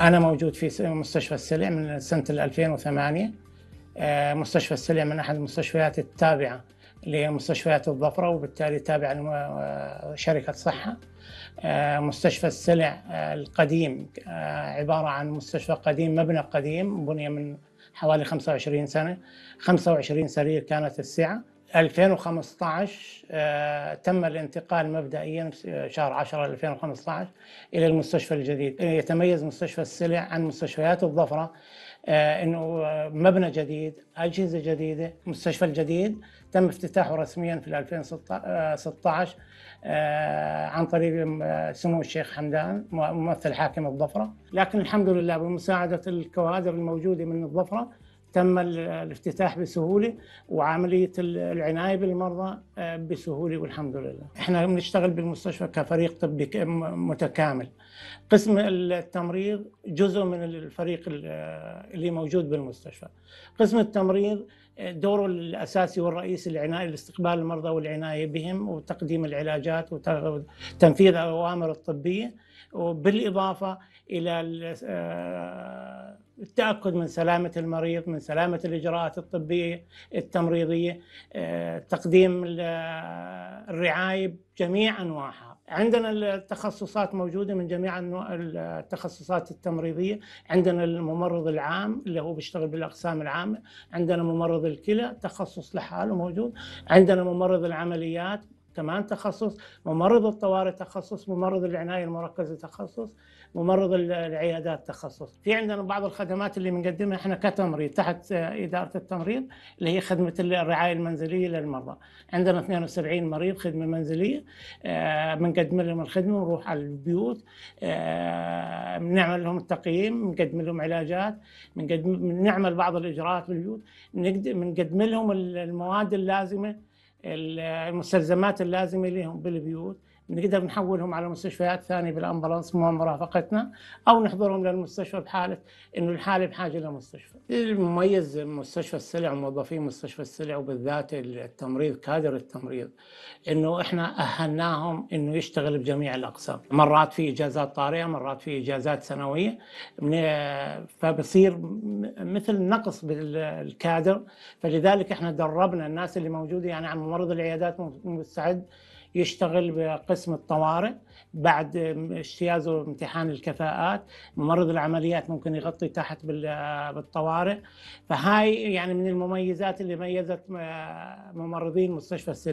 أنا موجود في مستشفى السلع من سنة 2008 آه، مستشفى السلع من أحد المستشفيات التابعة لمستشفيات الظفرة وبالتالي تابعه آه، لشركة صحة آه، مستشفى السلع القديم عبارة عن مستشفى قديم مبنى قديم بني من حوالي 25 سنة 25 سرير كانت السعة 2015 آه، تم الانتقال مبدئيا شهر 10 2015 الى المستشفى الجديد يتميز مستشفى السلع عن مستشفيات الظفره آه، انه آه، مبنى جديد اجهزه جديده المستشفى الجديد تم افتتاحه رسميا في 2016 عن طريق سمو الشيخ حمدان ممثل حاكم الظفره لكن الحمد لله بمساعده الكوادر الموجوده من الظفره تم الافتتاح بسهوله وعمليه العنايه بالمرضى آه، بسهوله والحمد لله. احنا بنشتغل بالمستشفى كفريق طبي متكامل. قسم التمريض جزء من الفريق آه، اللي موجود بالمستشفى. قسم التمريض آه، دوره الاساسي والرئيسي العنايه لاستقبال المرضى والعنايه بهم وتقديم العلاجات وتنفيذ الاوامر الطبيه وبالاضافه الى التاكد من سلامه المريض من سلامه الاجراءات الطبيه التمريضيه آه، تقديم الرعايه بجميع انواعها عندنا التخصصات موجوده من جميع التخصصات التمريضيه عندنا الممرض العام اللي هو بيشتغل بالاقسام العامه عندنا ممرض الكلى تخصص لحاله موجود عندنا ممرض العمليات كمان تخصص ممرض الطوارئ تخصص ممرض العنايه المركزه تخصص ممرض العيادات تخصص في عندنا بعض الخدمات اللي بنقدمها احنا كتمريض تحت اداره التمريض اللي هي خدمه الرعايه المنزليه للمرضى عندنا 72 مريض خدمه منزليه آه، بنقدم لهم الخدمه ونروح على البيوت آه، بنعمل لهم التقييم بنقدم لهم علاجات بنقدم بنعمل بعض الاجراءات بالبيوت بنقدم لهم المواد اللازمه المستلزمات اللازمه لهم بالبيوت نقدر نحولهم على مستشفيات ثانيه بالامبولانس مرافقتنا او نحضرهم للمستشفى بحاله انه الحاله بحاجه لمستشفى. المميز مستشفى السلع وموظفين مستشفى السلع وبالذات التمريض كادر التمريض انه احنا اهلناهم انه يشتغل بجميع الاقسام، مرات في اجازات طارئه، مرات في اجازات سنويه فبصير مثل نقص بالكادر فلذلك احنا دربنا الناس اللي موجوده يعني عن ممرض العيادات مستعد يشتغل بقسم الطوارئ بعد اجتيازه امتحان الكفاءات ممرض العمليات ممكن يغطي تحت بالطوارئ فهاي يعني من المميزات اللي ميزت آه، ممرضين مستشفى السلع